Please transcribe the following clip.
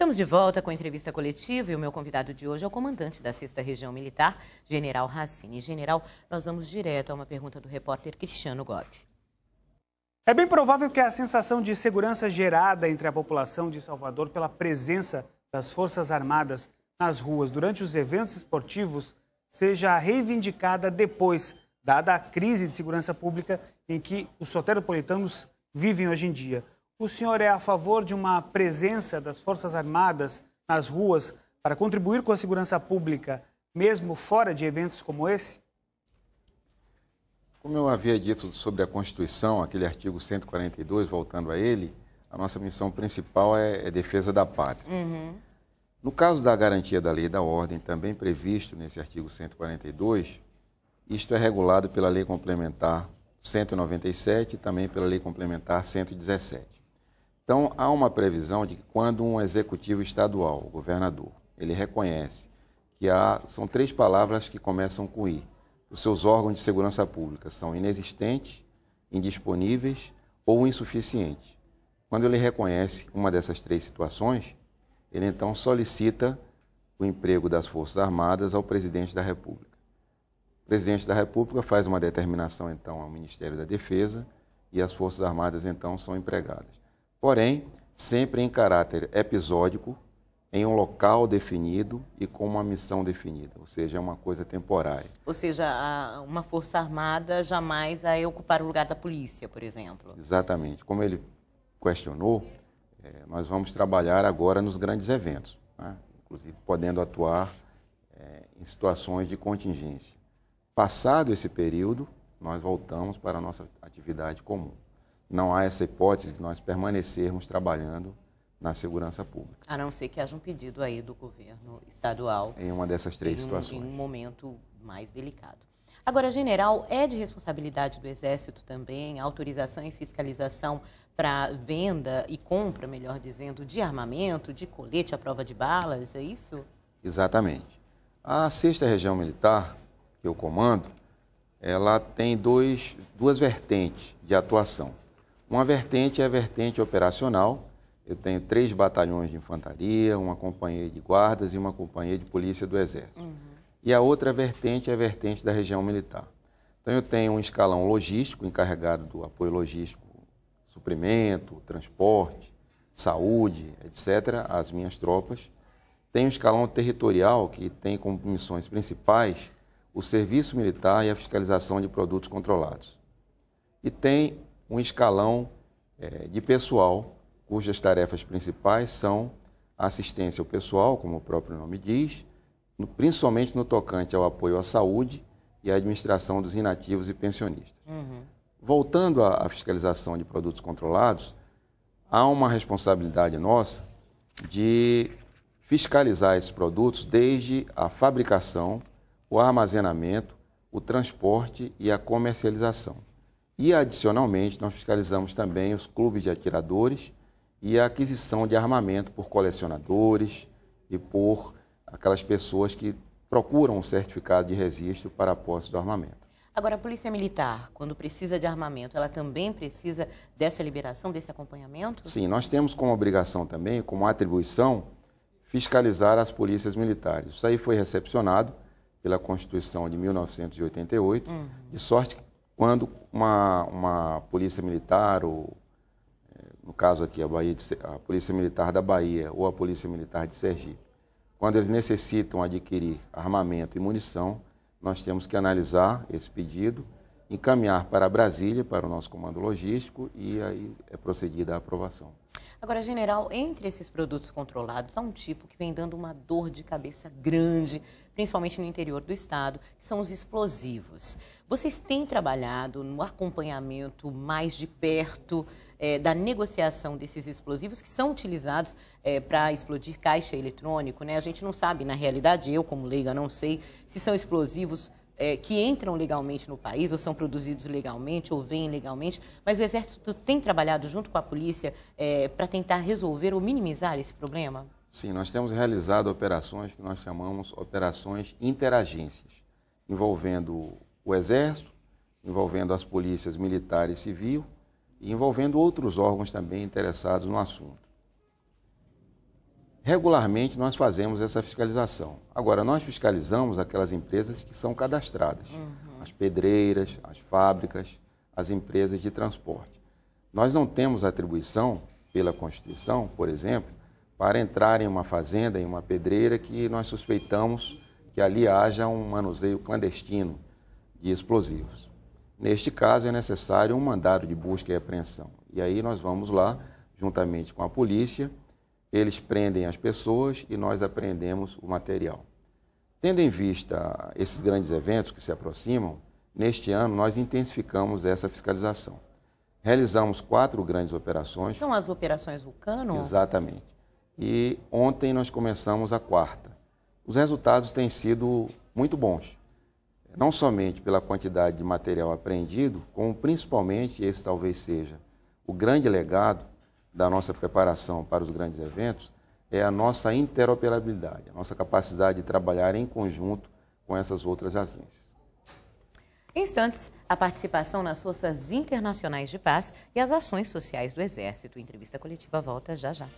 Estamos de volta com a entrevista coletiva e o meu convidado de hoje é o comandante da 6 Região Militar, General Racine. General, nós vamos direto a uma pergunta do repórter Cristiano Gobi. É bem provável que a sensação de segurança gerada entre a população de Salvador pela presença das Forças Armadas nas ruas durante os eventos esportivos seja reivindicada depois, dada a crise de segurança pública em que os soteropolitanos vivem hoje em dia. O senhor é a favor de uma presença das Forças Armadas nas ruas para contribuir com a segurança pública, mesmo fora de eventos como esse? Como eu havia dito sobre a Constituição, aquele artigo 142, voltando a ele, a nossa missão principal é, é defesa da pátria. Uhum. No caso da garantia da lei e da ordem, também previsto nesse artigo 142, isto é regulado pela Lei Complementar 197 e também pela Lei Complementar 117. Então, há uma previsão de que quando um executivo estadual, o governador, ele reconhece que há, são três palavras que começam com I. Os seus órgãos de segurança pública são inexistentes, indisponíveis ou insuficientes. Quando ele reconhece uma dessas três situações, ele então solicita o emprego das Forças Armadas ao presidente da República. O presidente da República faz uma determinação então ao Ministério da Defesa e as Forças Armadas então são empregadas porém sempre em caráter episódico, em um local definido e com uma missão definida, ou seja, é uma coisa temporária. Ou seja, uma força armada jamais vai ocupar o lugar da polícia, por exemplo. Exatamente. Como ele questionou, eh, nós vamos trabalhar agora nos grandes eventos, né? inclusive podendo atuar eh, em situações de contingência. Passado esse período, nós voltamos para a nossa atividade comum não há essa hipótese de nós permanecermos trabalhando na segurança pública. A não ser que haja um pedido aí do governo estadual. Em uma dessas três em situações. Em um momento mais delicado. Agora, general, é de responsabilidade do Exército também autorização e fiscalização para venda e compra, melhor dizendo, de armamento, de colete à prova de balas, é isso? Exatamente. A sexta região militar que eu comando, ela tem dois, duas vertentes de atuação. Uma vertente é a vertente operacional. Eu tenho três batalhões de infantaria, uma companhia de guardas e uma companhia de polícia do Exército. Uhum. E a outra vertente é a vertente da região militar. Então, eu tenho um escalão logístico encarregado do apoio logístico, suprimento, transporte, saúde, etc., às minhas tropas. Tem um escalão territorial que tem como missões principais o serviço militar e a fiscalização de produtos controlados. E tem um escalão é, de pessoal cujas tarefas principais são a assistência ao pessoal, como o próprio nome diz, no, principalmente no tocante ao apoio à saúde e à administração dos inativos e pensionistas. Uhum. Voltando à, à fiscalização de produtos controlados, há uma responsabilidade nossa de fiscalizar esses produtos desde a fabricação, o armazenamento, o transporte e a comercialização. E, adicionalmente, nós fiscalizamos também os clubes de atiradores e a aquisição de armamento por colecionadores e por aquelas pessoas que procuram um certificado de registro para a posse do armamento. Agora, a Polícia Militar, quando precisa de armamento, ela também precisa dessa liberação, desse acompanhamento? Sim, nós temos como obrigação também, como atribuição, fiscalizar as polícias militares. Isso aí foi recepcionado pela Constituição de 1988, uhum. de sorte que quando uma, uma polícia militar, ou é, no caso aqui a, Bahia de, a Polícia Militar da Bahia ou a Polícia Militar de Sergipe, quando eles necessitam adquirir armamento e munição, nós temos que analisar esse pedido, encaminhar para Brasília, para o nosso comando logístico, e aí é procedida a aprovação. Agora, general, entre esses produtos controlados, há um tipo que vem dando uma dor de cabeça grande, principalmente no interior do estado, que são os explosivos. Vocês têm trabalhado no acompanhamento mais de perto é, da negociação desses explosivos que são utilizados é, para explodir caixa eletrônico, né? A gente não sabe, na realidade, eu como leiga não sei se são explosivos é, que entram legalmente no país, ou são produzidos legalmente, ou vêm legalmente, mas o Exército tem trabalhado junto com a polícia é, para tentar resolver ou minimizar esse problema? Sim, nós temos realizado operações que nós chamamos operações interagências, envolvendo o Exército, envolvendo as polícias militar e civil e envolvendo outros órgãos também interessados no assunto. Regularmente nós fazemos essa fiscalização. Agora, nós fiscalizamos aquelas empresas que são cadastradas, uhum. as pedreiras, as fábricas, as empresas de transporte. Nós não temos atribuição, pela Constituição, por exemplo, para entrar em uma fazenda, em uma pedreira, que nós suspeitamos que ali haja um manuseio clandestino de explosivos. Neste caso, é necessário um mandado de busca e apreensão. E aí nós vamos lá, juntamente com a polícia, eles prendem as pessoas e nós apreendemos o material. Tendo em vista esses grandes eventos que se aproximam, neste ano nós intensificamos essa fiscalização. Realizamos quatro grandes operações. São as operações Vulcano? Exatamente. E ontem nós começamos a quarta. Os resultados têm sido muito bons, não somente pela quantidade de material apreendido, como principalmente esse talvez seja o grande legado da nossa preparação para os grandes eventos é a nossa interoperabilidade, a nossa capacidade de trabalhar em conjunto com essas outras agências. instantes, a participação nas forças internacionais de paz e as ações sociais do Exército. Entrevista coletiva volta já já.